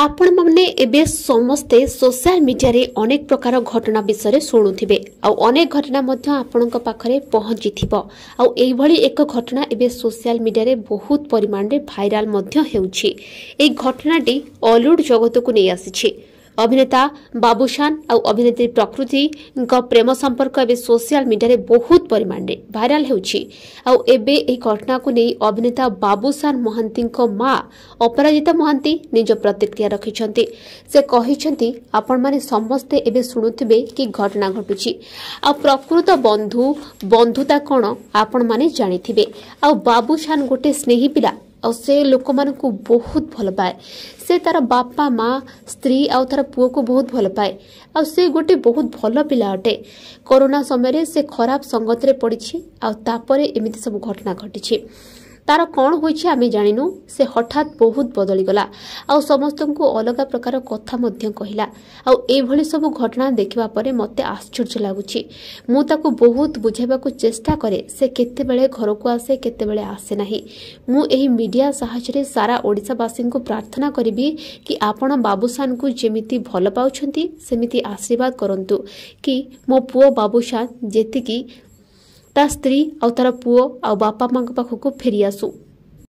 ଆପଣମାନେ ଏବେ ସମସ୍ତେ ସୋସିଆଲ ମିଡ଼ିଆରେ ଅନେକ ପ୍ରକାର ଘଟଣା ବିଷୟରେ ଶୁଣୁଥିବେ ଆଉ ଅନେକ ଘଟଣା ମଧ୍ୟ ଆପଣଙ୍କ ପାଖରେ ପହଞ୍ଚିଥିବ ଆଉ ଏଇଭଳି ଏକ ଘଟଣା ଏବେ ସୋସିଆଲ ମିଡ଼ିଆରେ ବହୁତ ପରିମାଣରେ ଭାଇରାଲ ମଧ୍ୟ ହେଉଛି ଏହି ଘଟଣାଟି ଅଲିଉଡ଼ ଜଗତକୁ ନେଇ ଆସିଛି ଅଭିନେତା ବାବୁସାନ ଆଉ ଅଭିନେତ୍ରୀ ପ୍ରକୃତିଙ୍କ ପ୍ରେମ ସମ୍ପର୍କ ଏବେ ସୋସିଆଲ ମିଡିଆରେ ବହୁତ ପରିମାଣରେ ଭାଇରାଲ ହେଉଛି ଆଉ ଏବେ ଏହି ଘଟଣାକୁ ନେଇ ଅଭିନେତା ବାବୁସାନ ମହାନ୍ତିଙ୍କ ମା ଅପରାଜିତା ମହାନ୍ତି ନିଜ ପ୍ରତିକ୍ରିୟା ରଖିଛନ୍ତି ସେ କହିଛନ୍ତି ଆପଣମାନେ ସମସ୍ତେ ଏବେ ଶୁଣୁଥିବେ କି ଘଟଣା ଘଟୁଛି ଆଉ ପ୍ରକୃତ ବନ୍ଧୁ ବନ୍ଧୁତା କ'ଣ ଆପଣମାନେ ଜାଣିଥିବେ ଆଉ ବାବୁସାନ ଗୋଟେ ସ୍ନେହୀ ପିଲା ଆଉ ସେ ଲୋକମାନଙ୍କୁ ବହୁତ ଭଲ ପାଏ ସେ ତାର ବାପା ମା ସ୍ତ୍ରୀ ଆଉ ତାର ପୁଅକୁ ବହୁତ ଭଲ ପାଏ ଆଉ ସେ ଗୋଟେ ବହୁତ ଭଲ ପିଲା ଅଟେ କରୋନା ସମୟରେ ସେ ଖରାପ ସଙ୍ଗତରେ ପଡ଼ିଛି ଆଉ ତାପରେ ଏମିତି ସବୁ ଘଟଣା ଘଟିଛି ତାର କ'ଣ ହୋଇଛି ଆମେ ଜାଣିନୁ ସେ ହଠାତ୍ ବହୁତ ବଦଳିଗଲା ଆଉ ସମସ୍ତଙ୍କୁ ଅଲଗା ପ୍ରକାର କଥା ମଧ୍ୟ କହିଲା ଆଉ ଏଇଭଳି ସବୁ ଘଟଣା ଦେଖିବା ପରେ ମୋତେ ଆଶ୍ଚର୍ଯ୍ୟ ଲାଗୁଛି ମୁଁ ତାକୁ ବହୁତ ବୁଝାଇବାକୁ ଚେଷ୍ଟା କରେ ସେ କେତେବେଳେ ଘରକୁ ଆସେ କେତେବେଳେ ଆସେ ନାହିଁ ମୁଁ ଏହି ମିଡ଼ିଆ ସାହାଯ୍ୟରେ ସାରା ଓଡ଼ିଶାବାସୀଙ୍କୁ ପ୍ରାର୍ଥନା କରିବି କି ଆପଣ ବାବୁସାନଙ୍କୁ ଯେମିତି ଭଲ ପାଉଛନ୍ତି ସେମିତି ଆଶୀର୍ବାଦ କରନ୍ତୁ କି ମୋ ପୁଅ ବାବୁସାନ ଯେତିକି ତା ସ୍ତ୍ରୀ ଆଉ ତାର ପୁଅ ଆଉ ବାପା ମାଙ୍କ ପାଖକୁ ଫେରିଆସୁ